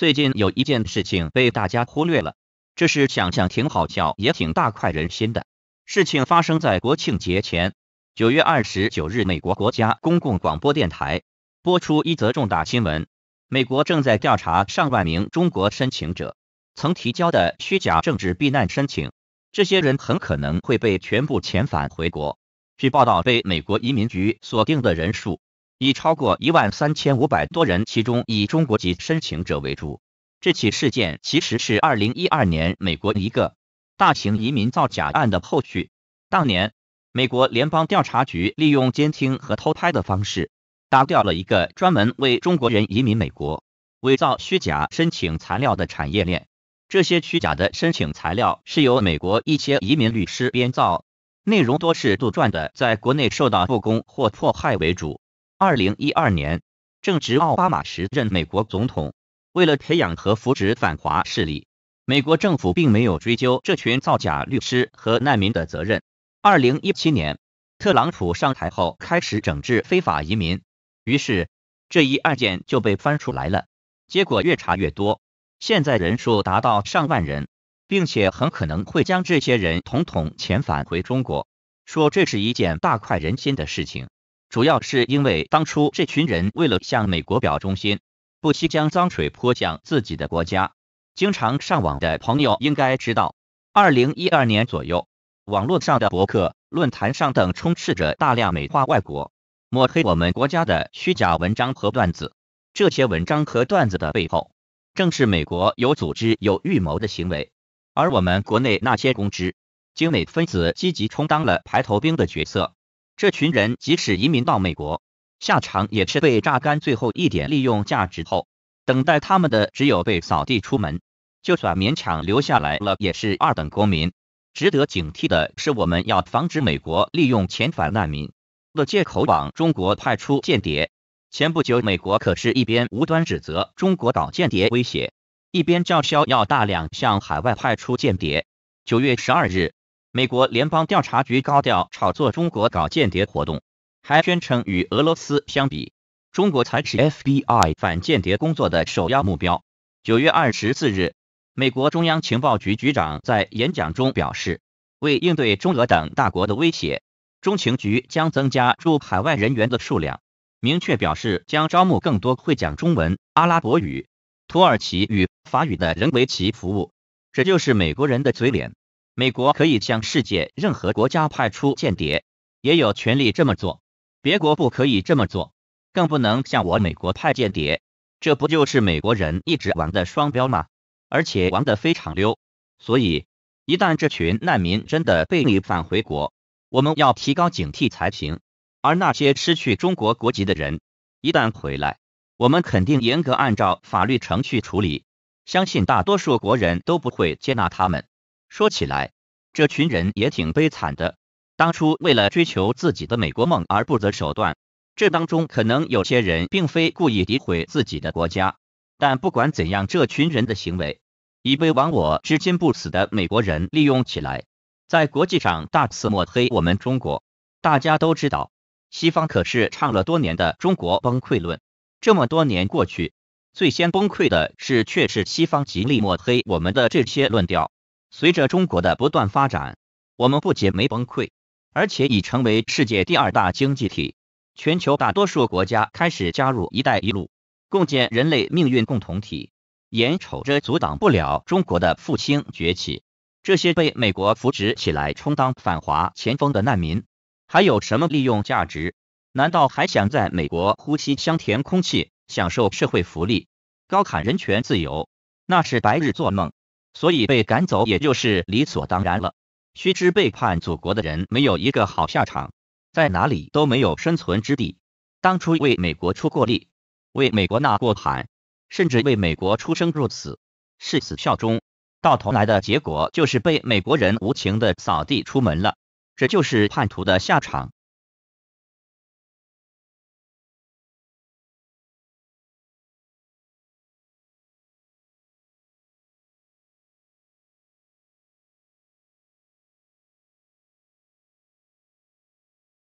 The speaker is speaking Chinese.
最近有一件事情被大家忽略了，这事想想挺好笑，也挺大快人心的。事情发生在国庆节前，九月二十九日，美国国家公共广播电台播出一则重大新闻：美国正在调查上万名中国申请者曾提交的虚假政治避难申请，这些人很可能会被全部遣返回国。据报道，被美国移民局锁定的人数。已超过一万三千五百多人，其中以中国籍申请者为主。这起事件其实是二零一二年美国一个大型移民造假案的后续。当年，美国联邦调查局利用监听和偷拍的方式，打掉了一个专门为中国人移民美国、伪造虚假申请材料的产业链。这些虚假的申请材料是由美国一些移民律师编造，内容多是杜撰的，在国内受到不公或迫害为主。二零一二年，正值奥巴马时任美国总统，为了培养和扶植反华势力，美国政府并没有追究这群造假律师和难民的责任。二零一七年，特朗普上台后开始整治非法移民，于是这一案件就被翻出来了。结果越查越多，现在人数达到上万人，并且很可能会将这些人统统遣返回中国，说这是一件大快人心的事情。主要是因为当初这群人为了向美国表忠心，不惜将脏水泼向自己的国家。经常上网的朋友应该知道，二零一二年左右，网络上的博客、论坛上等充斥着大量美化外国、抹黑我们国家的虚假文章和段子。这些文章和段子的背后，正是美国有组织、有预谋的行为，而我们国内那些公知、经美分子积极充当了排头兵的角色。这群人即使移民到美国，下场也是被榨干最后一点利用价值后，等待他们的只有被扫地出门。就算勉强留下来了，也是二等公民。值得警惕的是，我们要防止美国利用遣返难民的借口往中国派出间谍。前不久，美国可是一边无端指责中国搞间谍威胁，一边叫嚣要大量向海外派出间谍。九月十二日。美国联邦调查局高调炒作中国搞间谍活动，还宣称与俄罗斯相比，中国才是 FBI 反间谍工作的首要目标。九月二十四日，美国中央情报局局长在演讲中表示，为应对中俄等大国的威胁，中情局将增加驻海外人员的数量，明确表示将招募更多会讲中文、阿拉伯语、土耳其语、法语的人为其服务。这就是美国人的嘴脸。美国可以向世界任何国家派出间谍，也有权利这么做。别国不可以这么做，更不能向我美国派间谍。这不就是美国人一直玩的双标吗？而且玩得非常溜。所以，一旦这群难民真的被你返回国，我们要提高警惕才行。而那些失去中国国籍的人，一旦回来，我们肯定严格按照法律程序处理。相信大多数国人都不会接纳他们。说起来，这群人也挺悲惨的。当初为了追求自己的美国梦而不择手段，这当中可能有些人并非故意诋毁自己的国家。但不管怎样，这群人的行为已被亡我至今不死的美国人利用起来，在国际上大肆抹黑我们中国。大家都知道，西方可是唱了多年的中国崩溃论。这么多年过去，最先崩溃的是，却是西方极力抹黑我们的这些论调。随着中国的不断发展，我们不仅没崩溃，而且已成为世界第二大经济体。全球大多数国家开始加入“一带一路”，共建人类命运共同体。眼瞅着阻挡不了中国的复兴崛起，这些被美国扶植起来充当反华前锋的难民，还有什么利用价值？难道还想在美国呼吸香甜空气，享受社会福利，高喊人权自由？那是白日做梦。所以被赶走，也就是理所当然了。须知背叛祖国的人没有一个好下场，在哪里都没有生存之地。当初为美国出过力，为美国呐过喊，甚至为美国出生入死、誓死效忠，到头来的结果就是被美国人无情的扫地出门了。这就是叛徒的下场。